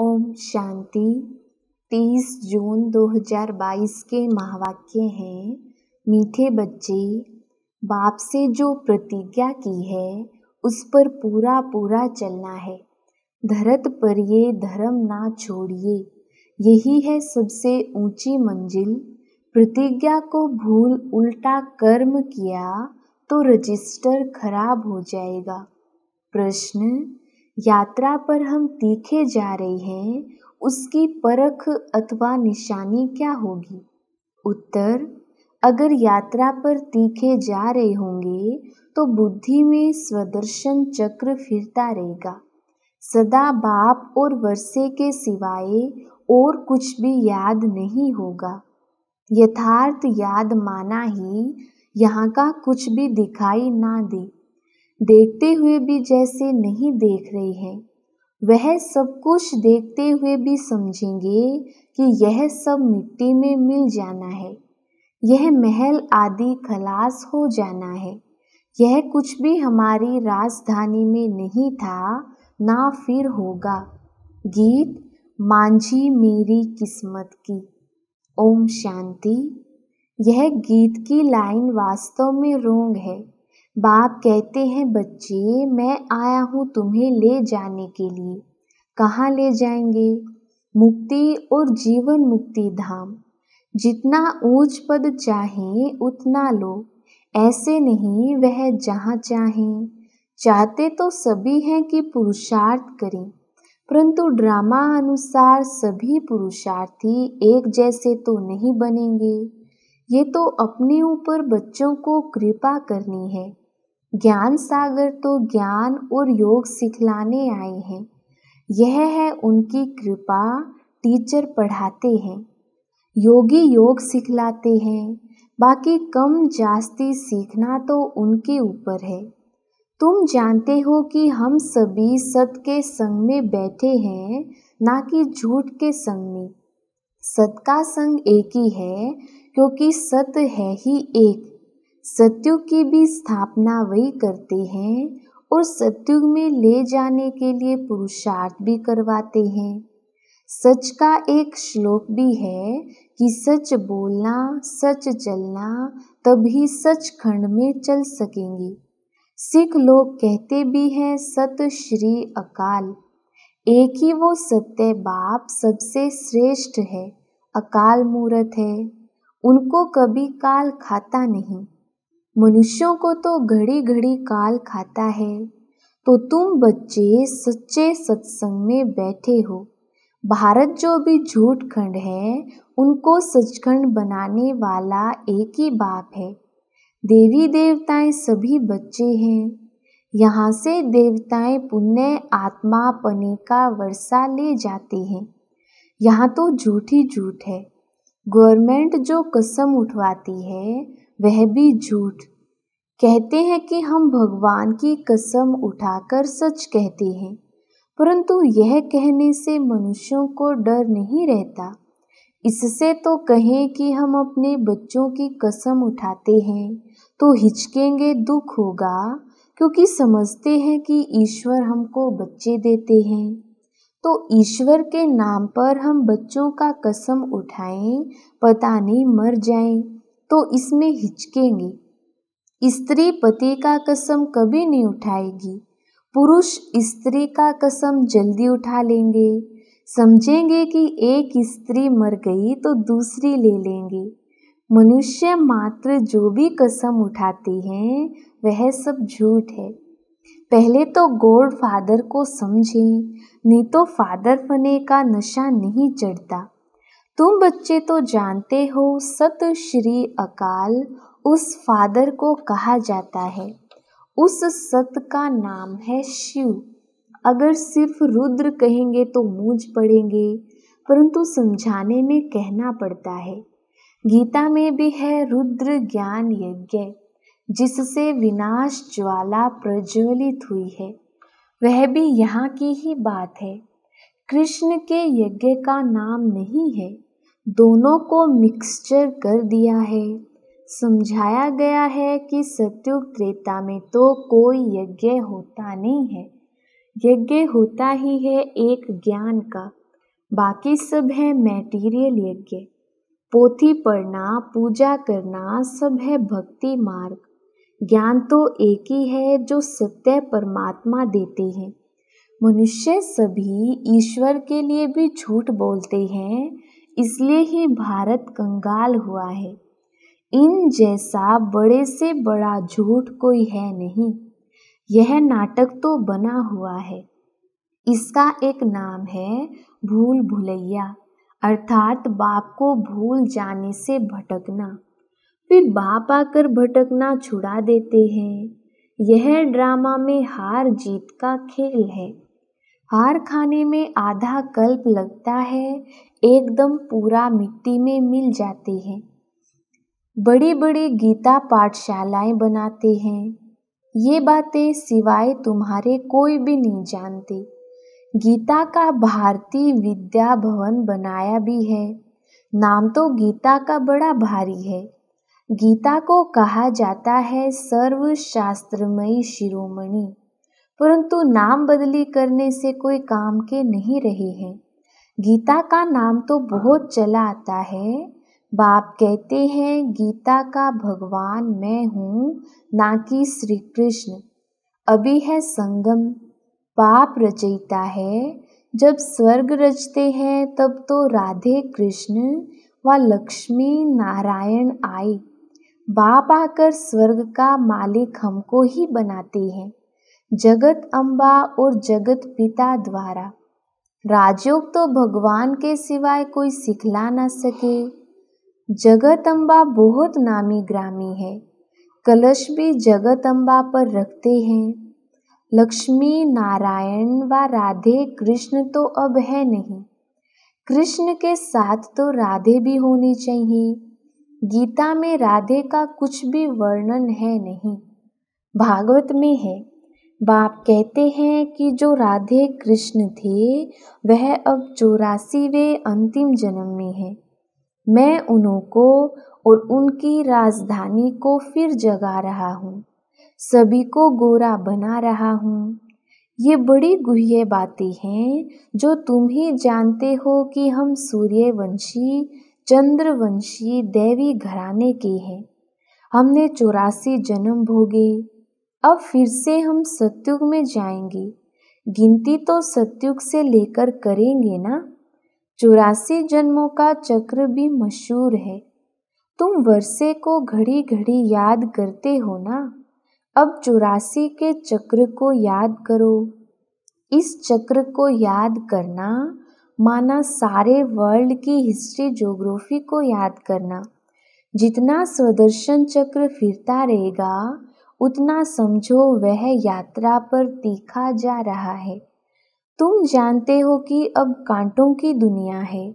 ओम शांति 30 जून 2022 के महावाक्य हैं मीठे बच्चे बाप से जो प्रतिज्ञा की है उस पर पूरा पूरा चलना है धरत पर ये धर्म ना छोड़िए यही है सबसे ऊंची मंजिल प्रतिज्ञा को भूल उल्टा कर्म किया तो रजिस्टर खराब हो जाएगा प्रश्न यात्रा पर हम तीखे जा रहे हैं उसकी परख अथवा निशानी क्या होगी उत्तर अगर यात्रा पर तीखे जा रहे होंगे तो बुद्धि में स्वदर्शन चक्र फिरता रहेगा सदा बाप और वर्षे के सिवाय और कुछ भी याद नहीं होगा यथार्थ याद माना ही यहाँ का कुछ भी दिखाई ना दे देखते हुए भी जैसे नहीं देख रहे हैं वह सब कुछ देखते हुए भी समझेंगे कि यह सब मिट्टी में मिल जाना है यह महल आदि खलास हो जाना है यह कुछ भी हमारी राजधानी में नहीं था ना फिर होगा गीत मांझी मेरी किस्मत की ओम शांति यह गीत की लाइन वास्तव में रोंग है बाप कहते हैं बच्चे मैं आया हूँ तुम्हें ले जाने के लिए कहाँ ले जाएंगे मुक्ति और जीवन मुक्ति धाम जितना ऊंच पद चाहे उतना लो ऐसे नहीं वह जहाँ चाहें चाहते तो सभी हैं कि पुरुषार्थ करें परंतु ड्रामा अनुसार सभी पुरुषार्थी एक जैसे तो नहीं बनेंगे ये तो अपने ऊपर बच्चों को कृपा करनी है ज्ञान सागर तो ज्ञान और योग सिखलाने आए हैं यह है उनकी कृपा टीचर पढ़ाते हैं योगी योग सिखलाते हैं बाकी कम जास्ती सीखना तो उनके ऊपर है तुम जानते हो कि हम सभी सत्य के संग में बैठे हैं ना कि झूठ के संग में सत का संग एक ही है क्योंकि सत है ही एक सत्युग की भी स्थापना वही करते हैं और सत्युग में ले जाने के लिए पुरुषार्थ भी करवाते हैं सच का एक श्लोक भी है कि सच बोलना सच चलना तभी सच खंड में चल सकेंगे सिख लोग कहते भी हैं सत श्री अकाल एक ही वो सत्य बाप सबसे श्रेष्ठ है अकाल मूर्त है उनको कभी काल खाता नहीं मनुष्यों को तो घड़ी घड़ी काल खाता है तो तुम बच्चे सच्चे सत्संग में बैठे हो भारत जो भी झूठ खंड है उनको सचखंड बनाने वाला एक ही बाप है देवी देवताएं सभी बच्चे हैं यहाँ से देवताएं पुण्य आत्मा पने का वर्षा ले जाते हैं यहाँ तो झूठ ही झूठ है गवर्नमेंट जो कसम उठवाती है वह भी झूठ कहते हैं कि हम भगवान की कसम उठाकर सच कहते हैं परंतु यह कहने से मनुष्यों को डर नहीं रहता इससे तो कहें कि हम अपने बच्चों की कसम उठाते हैं तो हिचकेंगे दुख होगा क्योंकि समझते हैं कि ईश्वर हमको बच्चे देते हैं तो ईश्वर के नाम पर हम बच्चों का कसम उठाएं पता नहीं मर जाएं तो इसमें हिचकेंगे स्त्री पति का कसम कभी नहीं उठाएगी पुरुष स्त्री का कसम जल्दी उठा लेंगे समझेंगे कि एक स्त्री मर गई तो दूसरी ले लेंगे मनुष्य मात्र जो भी कसम उठाते हैं वह सब झूठ है पहले तो गॉड फादर को समझें नहीं तो फादर बने का नशा नहीं चढ़ता तुम बच्चे तो जानते हो सत श्री अकाल उस फादर को कहा जाता है उस सत का नाम है शिव अगर सिर्फ रुद्र कहेंगे तो मूझ पड़ेंगे परंतु समझाने में कहना पड़ता है गीता में भी है रुद्र ज्ञान यज्ञ जिससे विनाश ज्वाला प्रज्वलित हुई है वह भी यहाँ की ही बात है कृष्ण के यज्ञ का नाम नहीं है दोनों को मिक्सचर कर दिया है समझाया गया है कि सत्युग त्रेता में तो कोई यज्ञ होता नहीं है यज्ञ होता ही है एक ज्ञान का बाकी सब है मैटीरियल यज्ञ पोथी पढ़ना पूजा करना सब है भक्ति मार्ग ज्ञान तो एक ही है जो सत्य परमात्मा देते हैं मनुष्य सभी ईश्वर के लिए भी झूठ बोलते हैं इसलिए ही भारत कंगाल हुआ है इन जैसा बड़े से बड़ा झूठ कोई है नहीं यह नाटक तो बना हुआ है इसका एक नाम है भूल भुलैया अर्थात बाप को भूल जाने से भटकना फिर बाप आकर भटकना छुड़ा देते हैं यह ड्रामा में हार जीत का खेल है हार खाने में आधा कल्प लगता है एकदम पूरा मिट्टी में मिल जाते हैं बड़ी बड़ी गीता पाठशालाएं बनाते हैं ये बातें सिवाय तुम्हारे कोई भी नहीं जानते गीता का भारतीय विद्या भवन बनाया भी है नाम तो गीता का बड़ा भारी है गीता को कहा जाता है सर्वशास्त्रमयी शिरोमणि परंतु नाम बदली करने से कोई काम के नहीं रहे हैं गीता का नाम तो बहुत चला आता है बाप कहते हैं गीता का भगवान मैं हूँ ना कि श्री कृष्ण अभी है संगम बाप रचयिता है जब स्वर्ग रचते हैं तब तो राधे कृष्ण व लक्ष्मी नारायण आए बाप आकर स्वर्ग का मालिक हमको ही बनाते हैं जगत अम्बा और जगत पिता द्वारा राजयोग तो भगवान के सिवाय कोई सिखला ना सके जगत अम्बा बहुत नामी ग्रामी है कलश भी जगत अम्बा पर रखते हैं लक्ष्मी नारायण व राधे कृष्ण तो अब है नहीं कृष्ण के साथ तो राधे भी होनी चाहिए गीता में राधे का कुछ भी वर्णन है नहीं भागवत में है बाप कहते हैं कि जो राधे कृष्ण थे वह अब चौरासीवें अंतिम जन्म में हैं मैं उन्हों को और उनकी राजधानी को फिर जगा रहा हूँ सभी को गोरा बना रहा हूँ ये बड़ी गुह्य बातें हैं जो तुम ही जानते हो कि हम सूर्यवंशी चंद्रवंशी देवी घराने के हैं हमने चौरासी जन्म भोगे अब फिर से हम सत्युग में जाएंगे गिनती तो सत्युग से लेकर करेंगे ना चौरासी जन्मों का चक्र भी मशहूर है तुम वर्षे को घड़ी घड़ी याद करते हो ना अब चौरासी के चक्र को याद करो इस चक्र को याद करना माना सारे वर्ल्ड की हिस्ट्री ज्योग्राफी को याद करना जितना स्वदर्शन चक्र फिरता रहेगा उतना समझो वह यात्रा पर तीखा जा रहा है तुम जानते हो कि अब कांटों की दुनिया है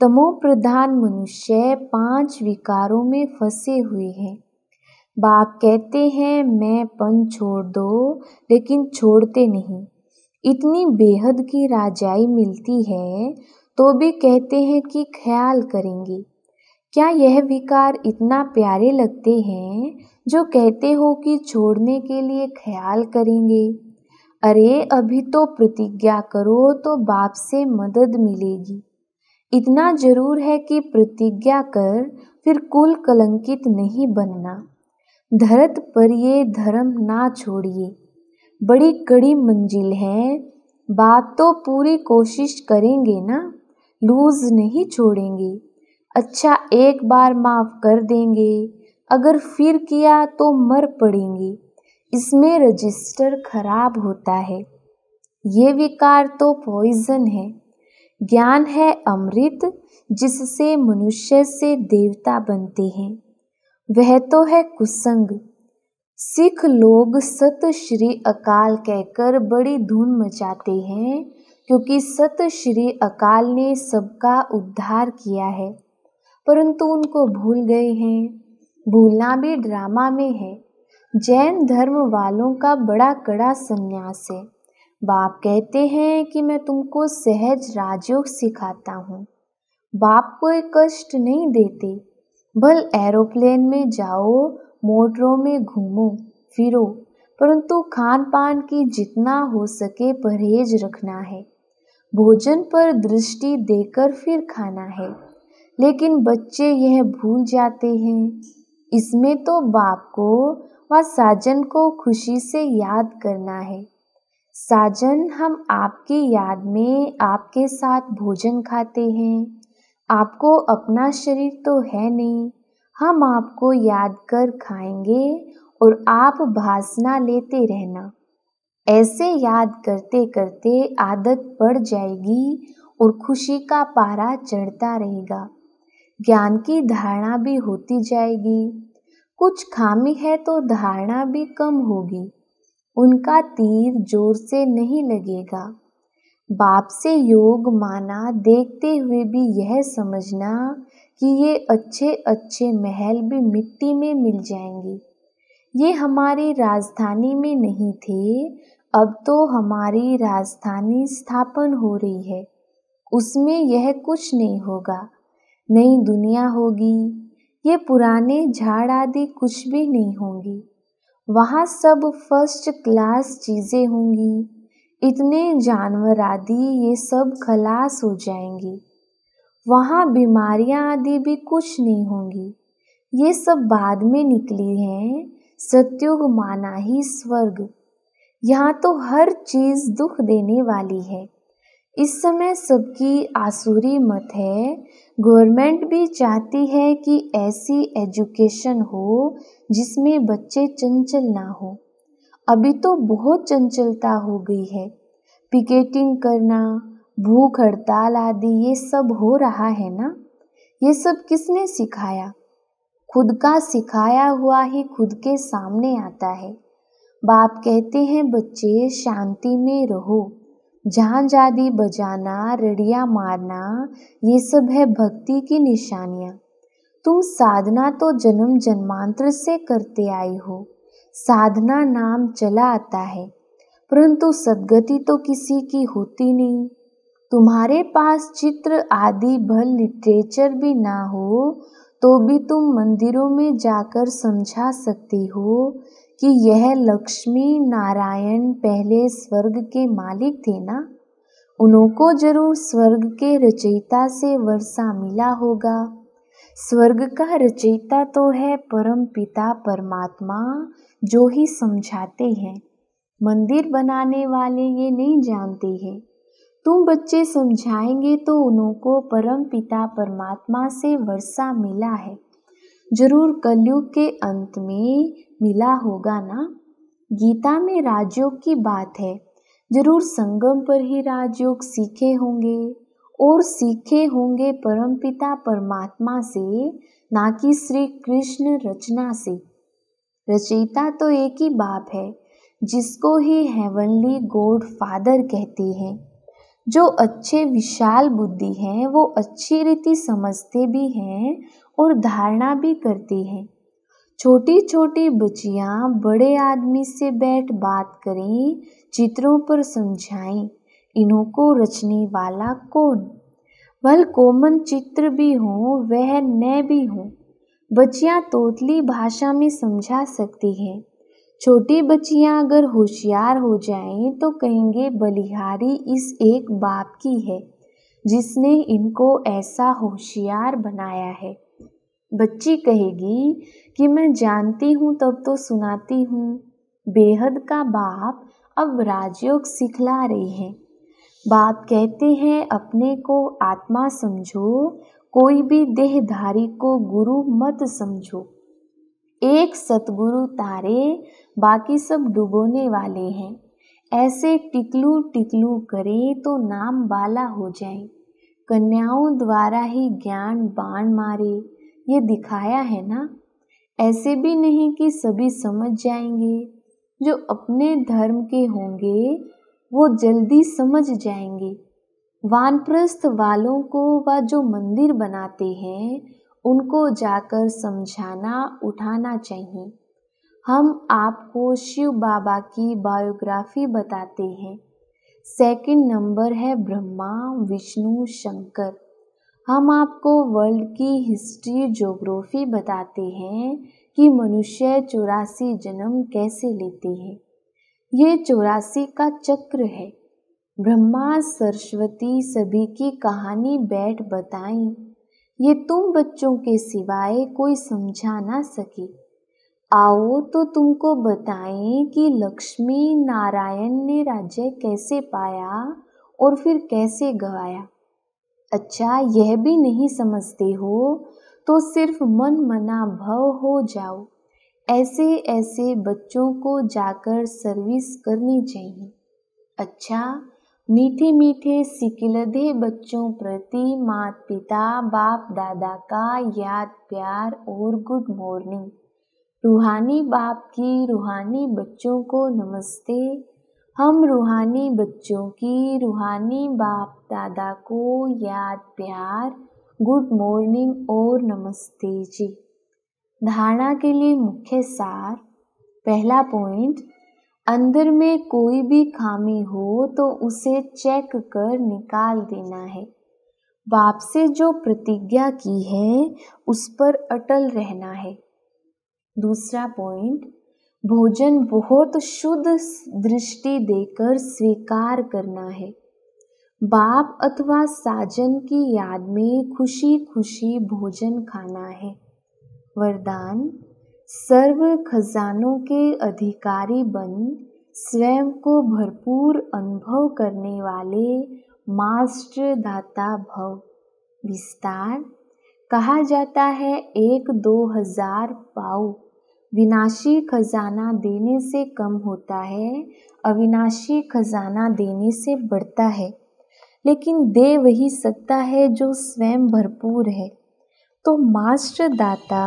तमो प्रधान मनुष्य पांच विकारों में फंसे हुए हैं बाप कहते हैं मैं पन छोड़ दो लेकिन छोड़ते नहीं इतनी बेहद की राजाई मिलती है तो भी कहते हैं कि ख्याल करेंगे क्या यह विकार इतना प्यारे लगते हैं जो कहते हो कि छोड़ने के लिए ख्याल करेंगे अरे अभी तो प्रतिज्ञा करो तो बाप से मदद मिलेगी इतना जरूर है कि प्रतिज्ञा कर फिर कुल कलंकित नहीं बनना धरत पर ये धर्म ना छोड़िए बड़ी कड़ी मंजिल है बाप तो पूरी कोशिश करेंगे ना लूज नहीं छोड़ेंगे अच्छा एक बार माफ़ कर देंगे अगर फिर किया तो मर पड़ेंगे इसमें रजिस्टर खराब होता है ये विकार तो पॉइजन है ज्ञान है अमृत जिससे मनुष्य से देवता बनते हैं वह तो है कुसंग सिख लोग सत श्री अकाल कहकर बड़ी धुन मचाते हैं क्योंकि सत श्री अकाल ने सबका उद्धार किया है परंतु उनको भूल गए हैं भूलना भी ड्रामा में है जैन धर्म वालों का बड़ा कड़ा संन्यास है बाप कहते हैं कि मैं तुमको सहज राजयोग सिखाता हूँ बाप कोई कष्ट नहीं देते भल एरोप्लेन में जाओ मोटरों में घूमो फिरो परंतु खान पान की जितना हो सके परहेज रखना है भोजन पर दृष्टि देकर फिर खाना है लेकिन बच्चे यह भूल जाते हैं इसमें तो बाप को व साजन को खुशी से याद करना है साजन हम आपकी याद में आपके साथ भोजन खाते हैं आपको अपना शरीर तो है नहीं हम आपको याद कर खाएंगे और आप भासना लेते रहना ऐसे याद करते करते आदत पड़ जाएगी और खुशी का पारा चढ़ता रहेगा ज्ञान की धारणा भी होती जाएगी कुछ खामी है तो धारणा भी कम होगी उनका तीर जोर से नहीं लगेगा बाप से योग माना देखते हुए भी यह समझना कि ये अच्छे अच्छे महल भी मिट्टी में मिल जाएंगे ये हमारी राजधानी में नहीं थे अब तो हमारी राजधानी स्थापन हो रही है उसमें यह कुछ नहीं होगा नई दुनिया होगी ये पुराने झाड़ आदि कुछ भी नहीं होंगी वहाँ सब फर्स्ट क्लास चीज़ें होंगी इतने जानवर आदि ये सब खलास हो जाएंगी वहाँ बीमारियाँ आदि भी कुछ नहीं होंगी ये सब बाद में निकली हैं सत्युग माना ही स्वर्ग यहाँ तो हर चीज़ दुख देने वाली है इस समय सबकी आसुरी मत है गवर्नमेंट भी चाहती है कि ऐसी एजुकेशन हो जिसमें बच्चे चंचल ना हो अभी तो बहुत चंचलता हो गई है पिकेटिंग करना भूख हड़ताल आदि ये सब हो रहा है ना ये सब किसने सिखाया खुद का सिखाया हुआ ही खुद के सामने आता है बाप कहते हैं बच्चे शांति में रहो जादी बजाना रड़िया मारना ये सब है भक्ति की निशानियाँ तुम साधना तो जन्म जन्मांतर से करते आई हो साधना नाम चला आता है परंतु सदगति तो किसी की होती नहीं तुम्हारे पास चित्र आदि भल लिटरेचर भी ना हो तो भी तुम मंदिरों में जाकर समझा सकती हो कि यह लक्ष्मी नारायण पहले स्वर्ग के मालिक थे ना उनको जरूर स्वर्ग के रचयिता से वर्षा मिला होगा स्वर्ग का रचयिता तो है परम पिता परमात्मा जो ही समझाते हैं मंदिर बनाने वाले ये नहीं जानते हैं तुम बच्चे समझाएंगे तो उनको परम पिता परमात्मा से वर्षा मिला है जरूर कलयुग के अंत में मिला होगा ना गीता में राजयोग की बात है जरूर संगम पर ही राजयोग सीखे होंगे और सीखे होंगे परमपिता परमात्मा से ना कि श्री कृष्ण रचना से रचयिता तो एक ही बाप है जिसको ही हेवनली गॉड फादर कहते हैं जो अच्छे विशाल बुद्धि हैं वो अच्छी रीति समझते भी हैं और धारणा भी करते हैं छोटी छोटी बच्चियाँ बड़े आदमी से बैठ बात करें चित्रों पर समझाएं इन्हों को रचने वाला कौन भल कोमन चित्र भी हो वह न भी हो बच्चियाँ तोतली भाषा में समझा सकती हैं छोटी बच्चियाँ अगर होशियार हो जाएं तो कहेंगे बलिहारी इस एक बाप की है जिसने इनको ऐसा होशियार बनाया है बच्ची कहेगी कि मैं जानती हूँ तब तो सुनाती हूँ बेहद का बाप अब राजयोग सिखला रही है बाप कहते हैं अपने को आत्मा समझो कोई भी देहधारी को गुरु मत समझो एक सतगुरु तारे बाकी सब डुबोने वाले हैं ऐसे टिकलू टिकलू करे तो नाम बाला हो जाए कन्याओं द्वारा ही ज्ञान बाण मारे ये दिखाया है ना ऐसे भी नहीं कि सभी समझ जाएंगे जो अपने धर्म के होंगे वो जल्दी समझ जाएंगे वानप्रस्थ वालों को व जो मंदिर बनाते हैं उनको जाकर समझाना उठाना चाहिए हम आपको शिव बाबा की बायोग्राफी बताते हैं सेकंड नंबर है ब्रह्मा विष्णु शंकर हम आपको वर्ल्ड की हिस्ट्री जोग्राफी बताते हैं कि मनुष्य चौरासी जन्म कैसे लेते हैं ये चौरासी का चक्र है ब्रह्मा सरस्वती सभी की कहानी बैठ बताए ये तुम बच्चों के सिवाय कोई समझा ना सके आओ तो तुमको बताएं कि लक्ष्मी नारायण ने राज्य कैसे पाया और फिर कैसे गवाया अच्छा यह भी नहीं समझते हो तो सिर्फ मन मना भव हो जाओ ऐसे ऐसे बच्चों को जाकर सर्विस करनी चाहिए अच्छा मीठे मीठे सिकलधे बच्चों प्रति माता पिता बाप दादा का याद प्यार और गुड मॉर्निंग रूहानी बाप की रूहानी बच्चों को नमस्ते हम रूहानी बच्चों की रूहानी बाप दादा को याद प्यार गुड मॉर्निंग और नमस्ते जी धारणा के लिए मुख्य सार पहला पॉइंट अंदर में कोई भी खामी हो तो उसे चेक कर निकाल देना है बाप से जो प्रतिज्ञा की है उस पर अटल रहना है दूसरा पॉइंट भोजन बहुत शुद्ध दृष्टि देकर स्वीकार करना है बाप अथवा साजन की याद में खुशी खुशी भोजन खाना है वरदान सर्व खजानों के अधिकारी बन स्वयं को भरपूर अनुभव करने वाले मास्टर दाता भव विस्तार कहा जाता है एक दो हजार पाऊ विनाशी खजाना देने से कम होता है अविनाशी खजाना देने से बढ़ता है लेकिन दे वही सकता है जो स्वयं भरपूर है तो मास्टर दाता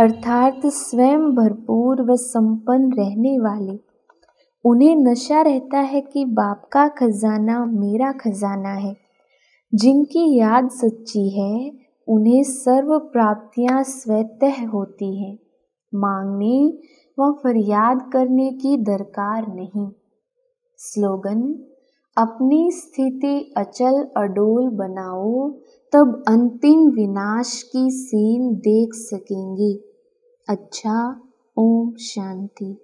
अर्थात स्वयं भरपूर व संपन्न रहने वाले उन्हें नशा रहता है कि बाप का खजाना मेरा खजाना है जिनकी याद सच्ची है उन्हें सर्व प्राप्तियां स्वतः होती हैं मांगने व फरियाद करने की दरकार नहीं स्लोगन अपनी स्थिति अचल अडोल बनाओ तब अंतिम विनाश की सीन देख सकेंगे अच्छा ओम शांति